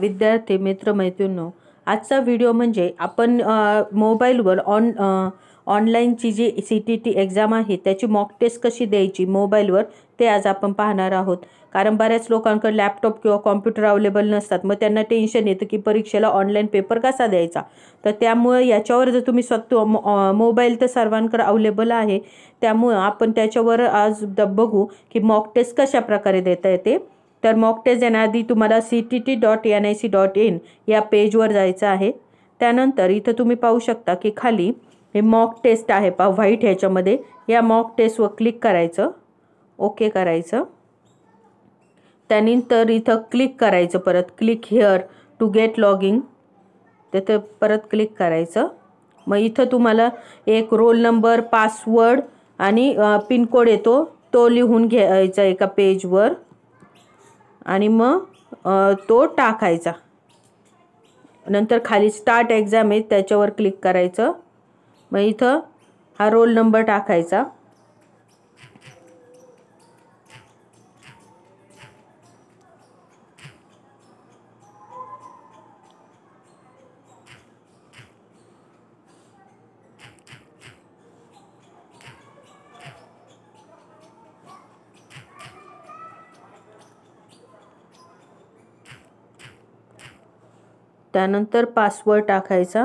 विद्यार्थी मैत्रिणींनो आजचा व्हिडिओ म्हणजे आपण मोबाईलवर ऑन ऑनलाईनची G C T T exam आहे त्याची मॉक टेस्ट कशी द्यायची मोबाईलवर ते आज आपण पाहणार आहोत कारण बऱ्याच लोकांकडे लॅपटॉप किंवा कॉम्प्युटर अवेलेबल नसतात मग त्यांना टेन्शन येतं की परीक्षेला ऑनलाईन पेपर कसा द्यायचा तर त्यामुळे याच्यावर जर तुम्ही स्वतः मोबाईल तर सर्वांकडे अवेलेबल आहे त्यामुळं आपण त्याच्यावर आज बघू की मॉक टेस्ट कशा प्रकारे देता येते तर मॉक टेस्ट देण्याआधी तुम्हाला C T T dot N I C dot in या पेजवर जायचं आहे त्यानंतर इथं तुम्ही पाहू शकता की खाली हे मॉक टेस्ट आहे पा व्हाईट ह्याच्यामध्ये या मॉक टेस्टवर क्लिक करायचं ओके करायचं त्यानंतर इथं क्लिक करायचं परत click here to get logging तिथं परत क्लिक करायचं मग इथं तुम्हाला एक रोल नंबर पासवर्ड आणि पिनकोड येतो तो लिहून घ्यायचा एका पेजवर आणि मग तो टाकायचा नंतर खाली स्टार्ट एक्झाम आहे त्याच्यावर क्लिक करायचं मग इथं हा रोल नंबर टाकायचा त्यानंतर पासवर्ड टाकायचा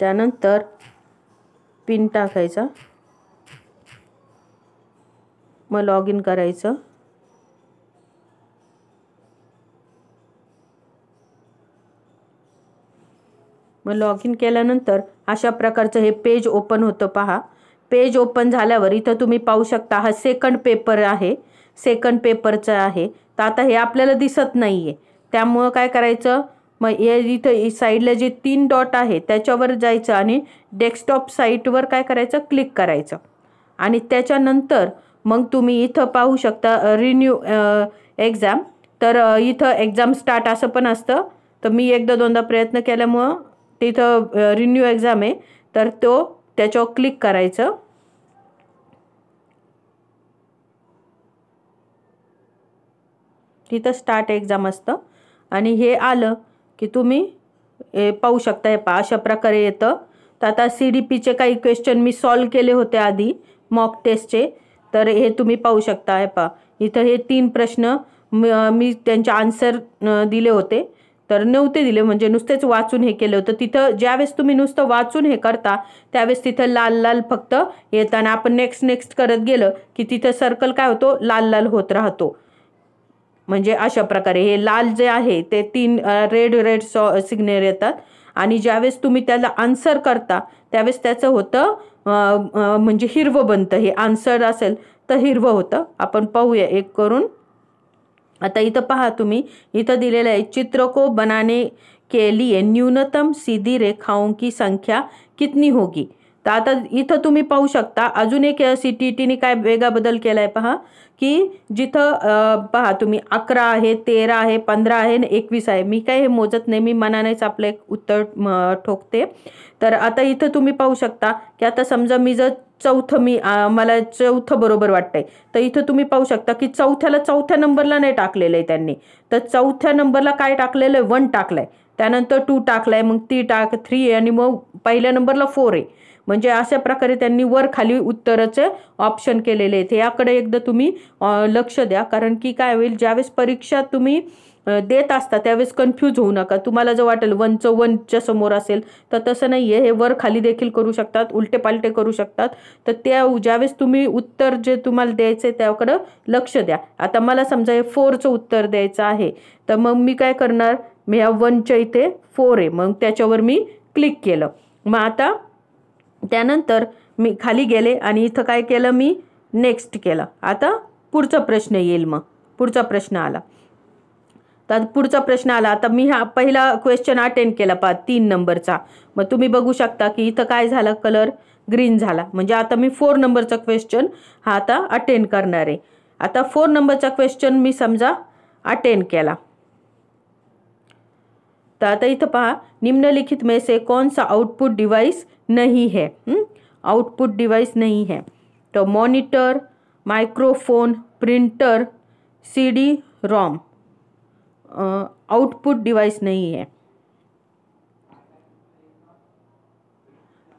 त्यानंतर पिन टाकायचा मग लॉग इन करायचं मग लॉग इन केल्यानंतर अशा प्रकारचं हे पेज ओपन होतं पहा पेज ओपन झाल्यावर इथं तुम्ही पाहू शकता हा सेकंड पेपर आहे सेकंड पेपरचं आहे तर आता हे आपल्याला दिसत नाही आहे त्यामुळं काय करायचं मग हे इथं साईडला जे तीन डॉट आहे त्याच्यावर जायचं आणि डेस्कटॉप साईटवर काय करायचं क्लिक करायचं आणि त्याच्यानंतर मग तुम्ही इथं पाहू शकता रिन्यू एक्झाम तर इथं एक्झाम स्टार्ट असं पण असतं तर मी एकदा दोनदा प्रयत्न केल्यामुळं तिथं रिन्यू एक्झाम आहे तर तो त्याच्यावर क्लिक करायचं तिथं स्टार्ट एक्झाम असतं आणि हे आलं की तुम्ही पाहू शकता हे पा अशा प्रकारे येतं तर आता सी डी पीचे काही क्वेश्चन मी सॉल्व केले होते आधी मॉक टेस्टचे तर हे तुम्ही पाहू शकता हे पा इथं हे तीन प्रश्न मी त्यांचे आन्सर दिले होते तर नव्हते दिले म्हणजे नुसतेच वाचून हे केलं होतं तिथं ज्यावेळेस तुम्ही नुसतं वाचून हे करता त्यावेळेस तिथं लाल लाल फक्त येताना आपण नेक्स्ट नेक्स्ट करत गेलं की तिथं सर्कल काय होतो लाल लाल होत राहतो म्हणजे अशा प्रकारे हे लाल जे आहे ते तीन रेड रेड सॉ सिग्नेर येतात आणि ज्यावेळेस तुम्ही त्याला आन्सर करता त्यावेळेस त्याचं होतं म्हणजे हिरवं बनतं हे आन्सर असेल तर हिरवं होतं आपण पाहूया एक करून आता इथं पहा तुम्ही इथं दिलेलं आहे चित्र को बनाने केली लिए न्यूनतम सीधी रेखाओं की संख्या कितनी होगी तर आता इथं तुम्ही पाहू शकता अजून एक सी टी टीने काय वेगळा बदल केला आहे पहा की जिथं पहा तुम्ही अकरा आहे तेरा आहे पंधरा आहे आणि एकवीस आहे मी काय हे मोजत नाही मी मनानेच आपलं एक उत्तर ठोकते तर आता इथं तुम्ही पाहू शकता की आता समजा मी जर चौथं मी मला चौथं बरोबर वाटतंय तर इथं तुम्ही पाहू शकता की चौथ्याला चौथ्या नंबरला नाही टाकलेलं आहे त्यांनी तर चौथ्या नंबरला काय टाकलेलं आहे वन टाकलं त्यानंतर टू टाकला आहे मग ती टाक थ्री आहे आणि मग पहिल्या नंबरला फोर आहे म्हणजे अशा प्रकारे त्यांनी वर खाली उत्तराचे ऑप्शन केलेले आहेत याकडे एकदा तुम्ही लक्ष द्या कारण की काय होईल ज्यावेळेस परीक्षा तुम्ही देत असता त्यावेळेस कन्फ्यूज होऊ नका तुम्हाला जर वाटेल वनचं वनच्या समोर असेल तर तसं नाही आहे हे वर खाली देखील करू शकतात उलटे पालटे करू शकतात तर त्या ज्यावेळेस तुम्ही उत्तर जे तुम्हाला द्यायचं आहे त्याकडं लक्ष द्या आता मला समजा हे फोरचं उत्तर द्यायचं आहे तर मग मी काय करणार मी ह्या वनच्या इथे फोर आहे मग त्याच्यावर मी क्लिक केलं मग आता त्यानंतर मी खाली गेले आणि इथं काय केलं मी नेक्स्ट केलं आता पुढचा प्रश्न येईल मग पुढचा प्रश्न आला तर पुढचा प्रश्न आला आता मी हा पहिला क्वेश्चन अटेंड केला पा तीन नंबरचा मग तुम्ही बघू शकता की इथं काय झालं कलर ग्रीन झाला म्हणजे आता मी फोर नंबरचा क्वेश्चन हा आता अटेंड करणार आहे आता फोर नंबरचा क्वेश्चन मी समजा अटेंड केला तथा पहा निम्नलिखित में से कौन सा आउटपुट डिवाइस नहीं है आउटपुट हम्म? डिवाइस नहीं है तो monitor microphone printer CD ROM output device नहीं है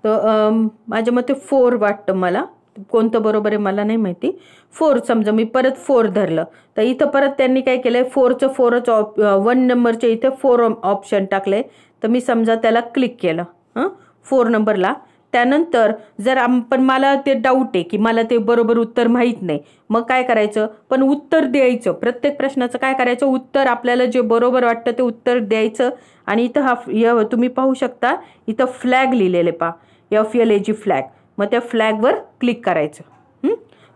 तो मज़े मत फोर वाट माला कोणतं बरोबर आहे मला नाही माहिती फोर समजा मी परत फोर धरलं तर इथं परत त्यांनी काय केलं आहे फोरचं फोरच ऑप वन नंबरचे इथे फोर ऑप्शन टाकले तर मी समजा त्याला क्लिक केलं हां फोर नंबरला त्यानंतर जर पण मला ते डाऊट आहे की मला ते बरोबर उत्तर माहीत नाही मग काय करायचं पण उत्तर द्यायचं प्रत्येक प्रश्नाचं काय करायचं उत्तर आपल्याला जे बरोबर वाटतं ते उत्तर द्यायचं आणि इथं हा तुम्ही पाहू शकता इथं फ्लॅग लिहिलेले पा F L A G flag मग त्या फ्लॅगवर क्लिक करायचं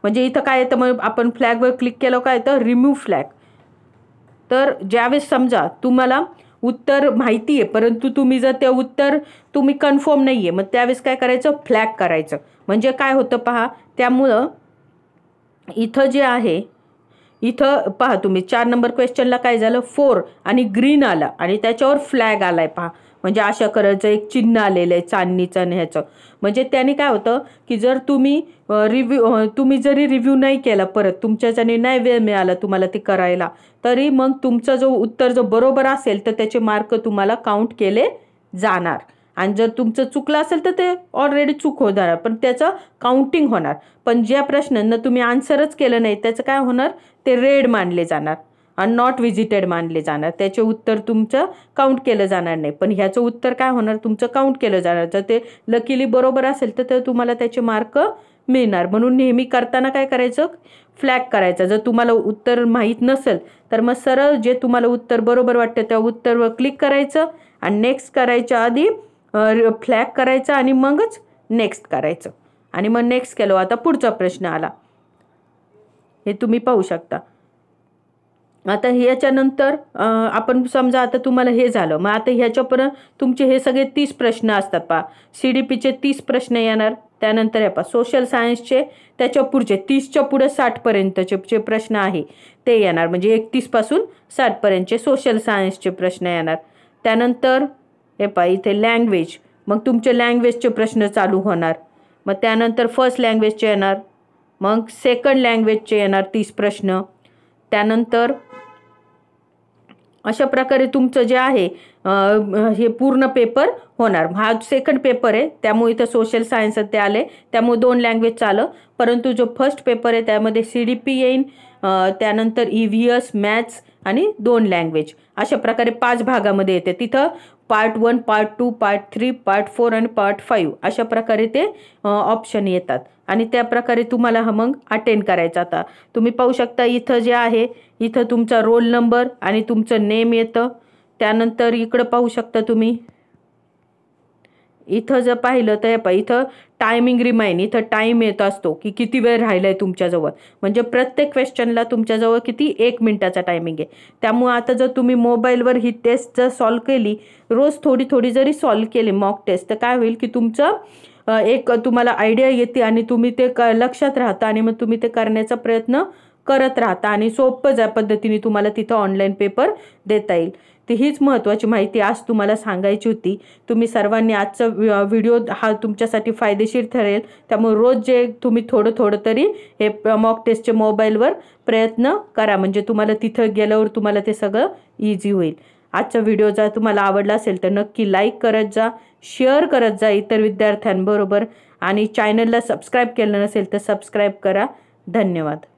म्हणजे इथं काय येतं मग आपण फ्लॅगवर क्लिक केलं काय तर रिमूव्ह फ्लॅग तर ज्यावेळेस समजा तुम्हाला उत्तर माहिती आहे परंतु तुम्ही जर ते उत्तर तुम्ही कन्फर्म नाही आहे मग त्यावेळेस काय करायचं फ्लॅग करायचं म्हणजे काय होतं पहा त्यामुळं इथं जे आहे इथं पहा तुम्ही चार नंबर क्वेश्चनला काय झालं फोर आणि ग्रीन आला आणि त्याच्यावर फ्लॅग आला आहे पहा म्हणजे अशा करायचं एक चिन्ह आलेलं आहे चांदणीचं आणि ह्याचं म्हणजे त्याने काय होतं की जर तुम्ही रिव्ह्यू तुम्ही जरी रिव्ह्यू नाही केला परत तुमच्याच्याने नाही वेळ मिळाला तुम्हाला ते करायला तरी मग तुमचा जो उत्तर जो बरोबर असेल तर त्याचे मार्क तुम्हाला काउंट केले जाणार आणि जर तुमचं चुकलं असेल तर ते ऑलरेडी चूक हो जाणार पण त्याचं काउंटिंग होणार पण ज्या प्रश्नांना तुम्ही आन्सरच केलं नाही त्याचं काय होणार ते रेड मानले जाणार आणि नॉट व्हिजिटेड मानले जाणार त्याचे उत्तर तुमचं काउंट केलं जाणार नाही पण ह्याचं उत्तर काय होणार तुमचं काउंट केलं जाणार जर ते लकीली बरोबर असेल तर ते तुम्हाला त्याचे मार्क मिळणार म्हणून नेहमी करताना काय करायचं फ्लॅग करायचा जर तुम्हाला उत्तर माहीत नसेल तर मग सरळ जे तुम्हाला उत्तर बरोबर वाटतं त्या उत्तरवर क्लिक करायचं आणि नेक्स्ट करायच्या आधी फ्लॅग करायचा आणि मगच नेक्स्ट करायचं आणि मग नेक्स्ट केलं आता पुढचा प्रश्न आला हे तुम्ही पाहू शकता आता ह्याच्यानंतर आपण समजा आता तुम्हाला हे झालं मग आता ह्याच्यापर्यंत तुमचे हे सगळे तीस प्रश्न असतात पा सी डी पीचे तीस प्रश्न येणार त्यानंतर हे पा सोशल सायन्सचे त्याच्या पुढचे तीसच्या पुढं साठपर्यंतचे जे प्रश्न आहे ते येणार म्हणजे एकतीसपासून साठपर्यंतचे सोशल सायन्सचे प्रश्न येणार त्यानंतर हे पा इथे लँग्वेज मग तुमचे लँग्वेजचे प्रश्न चालू होणार मग त्यानंतर फर्स्ट लँग्वेजचे येणार मग सेकंड लँग्वेजचे येणार तीस प्रश्न त्यानंतर अशा प्रकारे तुमचं जे आहे हे पूर्ण पेपर होणार हा सेकंड पेपर आहे त्यामुळे इथं सोशल सायन्स ते आले त्यामुळे दोन लँग्वेज चाललं परंतु जो फर्स्ट पेपर आहे त्यामध्ये सी डी पी येईन त्यानंतर ई व्ही एस मॅथ्स आणि दोन लँग्वेज अशा प्रकारे पाच भागामध्ये येते तिथं part one part two part three part four आणि पार्ट फाईव्ह अशा प्रकारे ते ऑप्शन येतात आणि त्या प्रकारे तुम्हाला हा मग अटेंड करायचा आता तुम्ही पाहू शकता इथं जे आहे इथं तुमचा रोल नंबर आणि तुमचं नेम येतं त्यानंतर इकडं पाहू शकता तुम्ही इथं जर पाहिलं तर या पा इथं टायमिंग रिमाइंड इथं टाईम येत असतो की किती वेळ राहिला आहे तुमच्याजवळ म्हणजे प्रत्येक क्वेश्चनला तुमच्याजवळ किती एक मिनटाचा टायमिंग आहे त्यामुळं आता जर तुम्ही मोबाईलवर ही टेस्ट जर सॉल्व केली रोज थोडी थोडी जरी सॉल्व केली मॉक टेस्ट तर काय होईल की तुमचं एक तुम्हाला आयडिया येते आणि तुम्ही ते क लक्षात राहता आणि मग तुम्ही ते करण्याचा प्रयत्न करत राहता आणि सोपं ज्या पद्धतीने तुम्हाला तिथं ऑनलाईन पेपर देता येईल ती हीच महत्त्वाची माहिती आज तुम्हाला सांगायची होती तुम्ही सर्वांनी आजचा व्हिडिओ हा तुमच्यासाठी फायदेशीर ठरेल त्यामुळे रोज जे तुम्ही थोडं थोडं तरी हे मॉक टेस्टचे मोबाईलवर प्रयत्न करा म्हणजे तुम्हाला तिथं गेल्यावर तुम्हाला ते सगळं इझी होईल आजचा व्हिडिओ जर तुम्हाला आवडला असेल तर नक्की लाईक करत जा शेअर करत जा इतर विद्यार्थ्यांबरोबर आणि चॅनलला सबस्क्राईब केलं नसेल तर सबस्क्राईब करा धन्यवाद